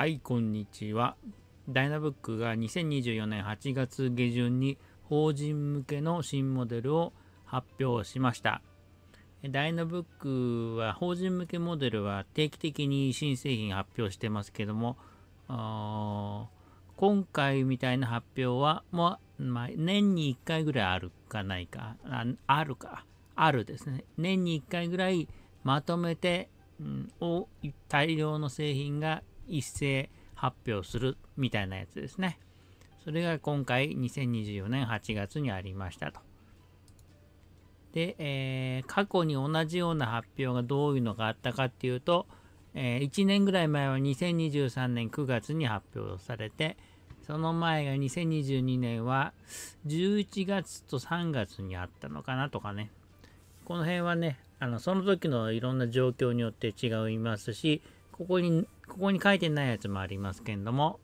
はい、こんにちは。ダイナブックが2024年8月下旬に法人向けの新モデルを発表しました。ダイナブックは法人向けモデルは定期的に新製品発表してますけども、今回みたいな発表は、まあ、ま年に1回ぐらいあるかないかあ、あるか、あるですね。年に1回ぐらいまとめて、うん、大量の製品が一斉発表するみたいなやつですね。それが今回2024年8月にありましたと。で、えー、過去に同じような発表がどういうのがあったかっていうと、えー、1年ぐらい前は2023年9月に発表されて、その前が2022年は11月と3月にあったのかなとかね。この辺はね、あのその時のいろんな状況によって違いますし、ここに、ここに書いてないやつもありますけれども、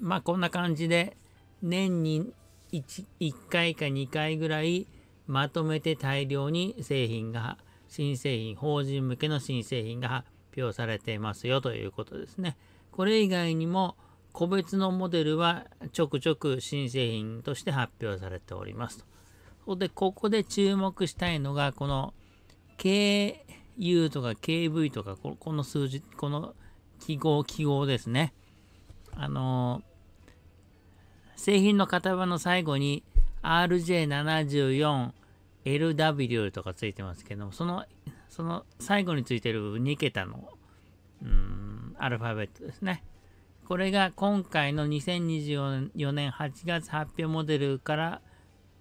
まあこんな感じで、年に 1, 1回か2回ぐらいまとめて大量に製品が、新製品、法人向けの新製品が発表されていますよということですね。これ以外にも、個別のモデルはちょくちょく新製品として発表されておりますと。で、ここで注目したいのが、この経 U とか KV とかこ、この数字、この記号、記号ですね。あのー、製品の型番の最後に RJ74LW とかついてますけども、その、その最後についてる2桁の、うん、アルファベットですね。これが今回の2024年8月発表モデルから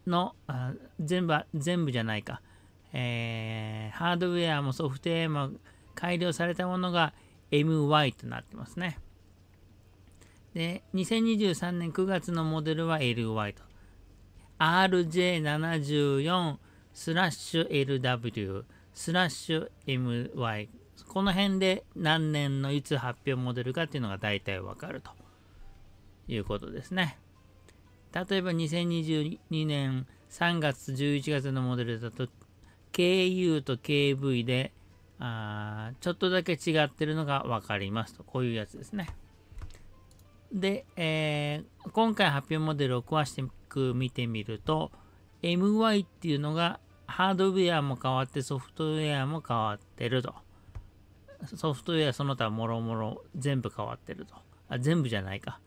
の、全部、全部じゃないか。えー、ハードウェアもソフトウェアも改良されたものが MY となってますね。で、2023年9月のモデルは LY と。RJ74 スラッシュ LW スラッシュ MY この辺で何年のいつ発表モデルかっていうのが大体わかるということですね。例えば2022年3月11月のモデルだと KU と KV であちょっとだけ違ってるのが分かりますとこういうやつですね。で、えー、今回発表モデルを詳しく見てみると MY っていうのがハードウェアも変わってソフトウェアも変わってると。ソフトウェアその他もろもろ全部変わってると。あ全部じゃないか。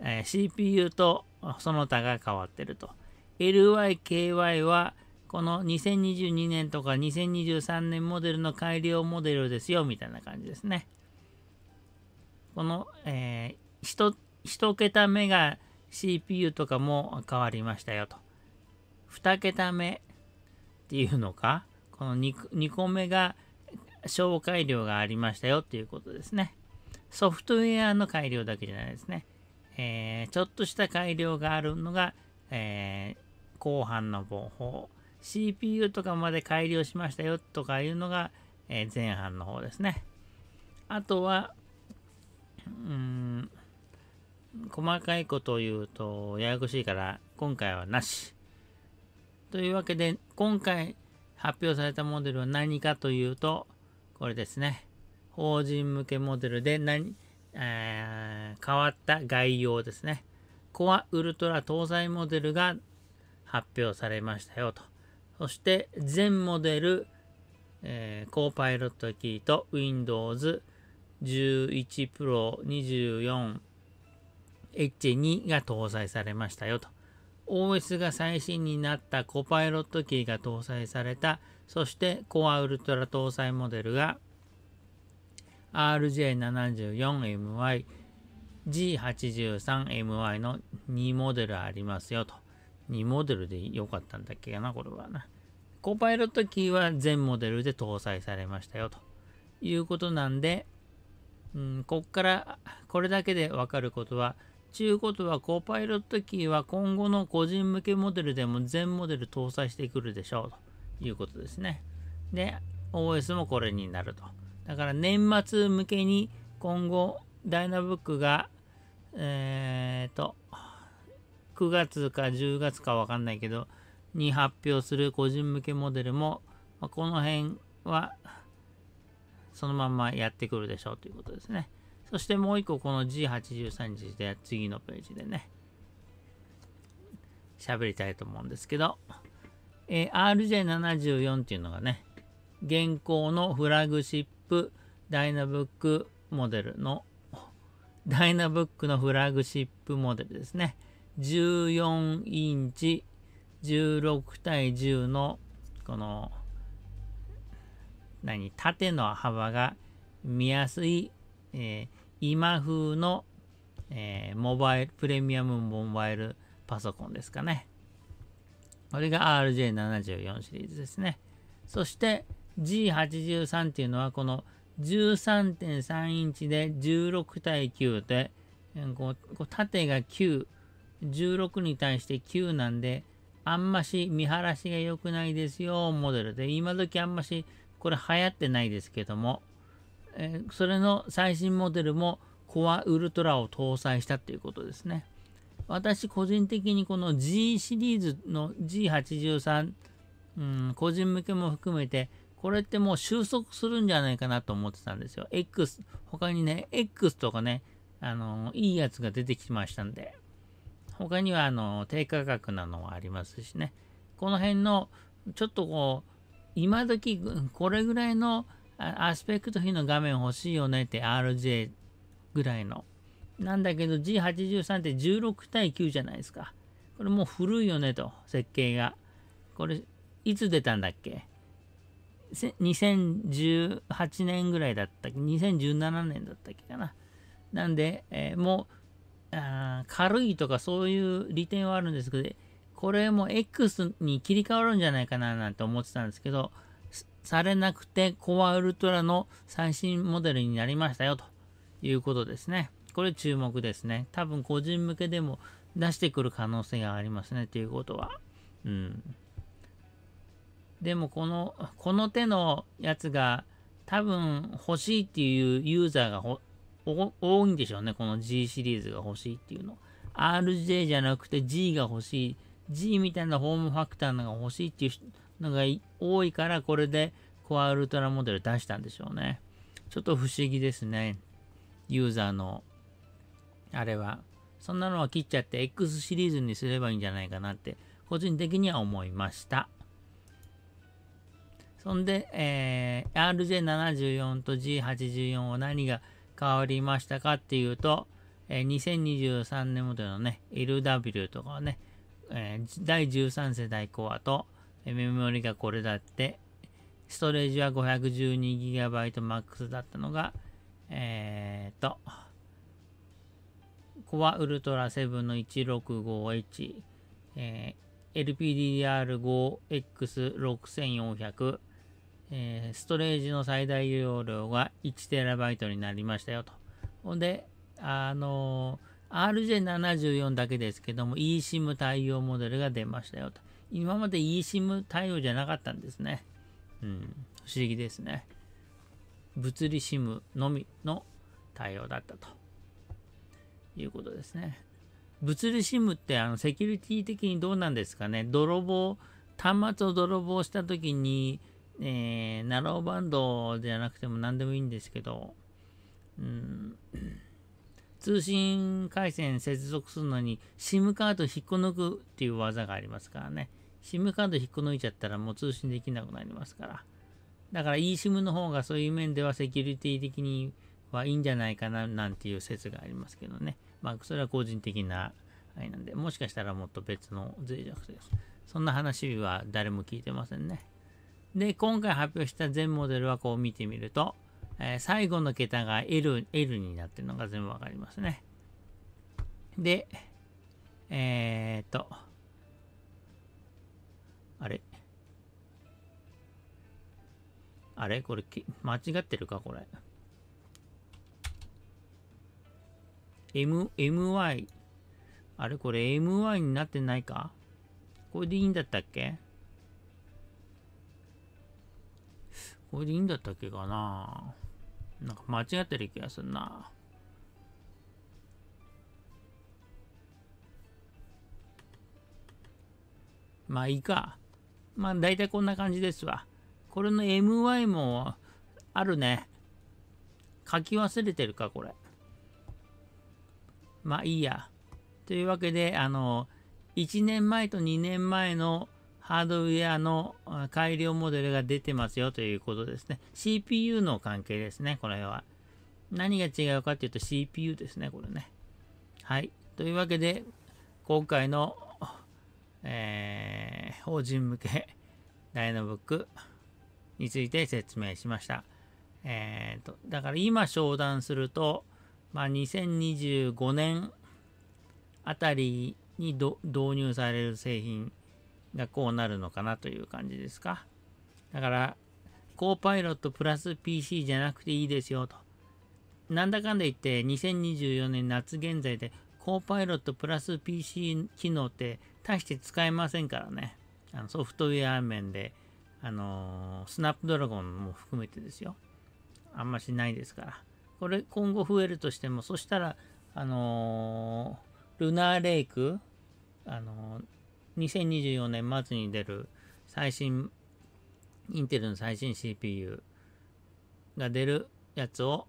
えー、CPU とその他が変わってると。LYKY はこの2022年とか2023年モデルの改良モデルですよ、みたいな感じですね。この、えー、1, 桁目が CPU とかも変わりましたよと。2桁目っていうのか、この 2, 個目が紹介料がありましたよっていうことですね。ソフトウェアの改良だけじゃないですね。えー、ちょっとした改良があるのが、えー、後半の方法。CPU とかまで改良しましたよとかいうのが、え前半の方ですね。あとは、うん、細かいことを言うとややこしいから今回はなし。というわけで今回発表されたモデルは何かというとこれですね。法人向けモデルで何、えー、変わった概要ですね。コアウルトラ搭載モデルが発表されましたよと。そして全モデル、えー、コーパイロットキーと Windows 11 Pro 24 H2 が搭載されましたよと。OS が最新になったコパイロットキーが搭載された、そしてコアウルトラ搭載モデルが RJ74MY、G83MY の2モデルありますよと。2モデルで良かったんだっけな、これはな。コパイロットキーは全モデルで搭載されましたよ、ということなんで、うん、こっから、これだけでわかることは、ちゅうことはコパイロットキーは今後の個人向けモデルでも全モデル搭載してくるでしょう、ということですね。で、OS もこれになると。だから年末向けに今後、ダイナブックが、えっ、ー、と、9月か10月かわかんないけど、に発表する個人向けモデルも、まあ、この辺は、そのままやってくるでしょうということですね。そしてもう一個この G83 時で次のページでね、喋りたいと思うんですけど、えー、RJ74 っていうのがね、現行のフラグシップダイナブックモデルの、ダイナブックのフラグシップモデルですね。14インチ16対10のこの何縦の幅が見やすい、えー、今風の、えー、モバイルプレミアムモバイルパソコンですかねこれが RJ74 シリーズですねそして G83 っていうのはこの13.3インチで16対9でこう縦が9 16に対して9なんで、あんまし見晴らしが良くないですよ、モデルで。今時あんまし、これ流行ってないですけども、えー、それの最新モデルもコアウルトラを搭載したっていうことですね。私個人的にこの G シリーズの G83、うん、個人向けも含めて、これってもう収束するんじゃないかなと思ってたんですよ。X、他にね、X とかね、あのー、いいやつが出てきましたんで。他にはあの低価格なのはありますしね、この辺のちょっとこう、今時これぐらいのアスペクト比の画面欲しいよねって RJ ぐらいの。なんだけど G83 って16対9じゃないですか。これもう古いよねと、設計が。これ、いつ出たんだっけ2018年ぐらいだったっけ ?2017 年だったっけかな。なんで、えー、もうあ軽いとかそういう利点はあるんですけど、これも X に切り替わるんじゃないかななんて思ってたんですけど、されなくてコアウルトラの最新モデルになりましたよということですね。これ注目ですね。多分個人向けでも出してくる可能性がありますねということは。うん。でもこの、この手のやつが多分欲しいっていうユーザーが多いんでしょうね、この G シリーズが欲しいっていうの。RJ じゃなくて G が欲しい。G みたいなホームファクターのが欲しいっていうのが多いから、これでコアウルトラモデル出したんでしょうね。ちょっと不思議ですね。ユーザーの、あれは。そんなのは切っちゃって X シリーズにすればいいんじゃないかなって、個人的には思いました。そんで、えー、RJ74 と G84 を何が変わりましたかっていうと、えー、2023年モデルのね、LW とかはね、えー、第13世代コアと、えメモリがこれだって、ストレージは 512GBMAX だったのが、えっ、と、コアウルトラ7の1 6 5 h えー、LPDDR5X6400、えー、ストレージの最大容量が 1TB になりましたよと。ほんで、あのー、RJ74 だけですけども eSIM 対応モデルが出ましたよと。今まで eSIM 対応じゃなかったんですね。うん、不思議ですね。物理 SIM のみの対応だったということですね。物理 SIM ってあのセキュリティ的にどうなんですかね泥棒、端末を泥棒した時にえー、ナローバンドじゃなくても何でもいいんですけど、うん、通信回線接続するのに SIM カード引っこ抜くっていう技がありますからね。SIM カード引っこ抜いちゃったらもう通信できなくなりますから。だから eSIM の方がそういう面ではセキュリティ的にはいいんじゃないかななんていう説がありますけどね。まあそれは個人的なあれなんで、もしかしたらもっと別の脆弱性です。そんな話は誰も聞いてませんね。で、今回発表した全モデルはこう見てみると、えー、最後の桁が L, L になってるのが全部わかりますね。で、えー、っと、あれあれこれ、間違ってるかこれ。M、MY。あれこれ MY になってないかこれでいいんだったっけこれでいいんだったっけかななんか間違ってる気がするな。まあいいか。まあ大体こんな感じですわ。これの MY もあるね。書き忘れてるか、これ。まあいいや。というわけで、あの、1年前と2年前のハードウェアの改良モデルが出てますよということですね。CPU の関係ですね、これは。何が違うかっていうと CPU ですね、これね。はい。というわけで、今回の、えー、法人向けダイナブックについて説明しました。えっ、ー、と、だから今商談すると、まあ、2025年あたりに導入される製品がこうなるのかなという感じですか。だから、コーパイロットプラス PC じゃなくていいですよと。なんだかんだ言って2024年夏現在でコーパイロットプラス PC 機能って大して使えませんからね。あのソフトウェア面で、あのー、スナップドラゴンも含めてですよ。あんましないですから。これ今後増えるとしても、そしたら、あのー、ルナーレイク、あのー、2024年末に出る最新、インテルの最新 CPU が出るやつを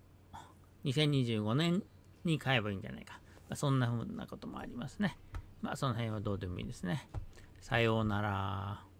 2025年に買えばいいんじゃないか。まあ、そんなふうなこともありますね。まあその辺はどうでもいいですね。さようなら。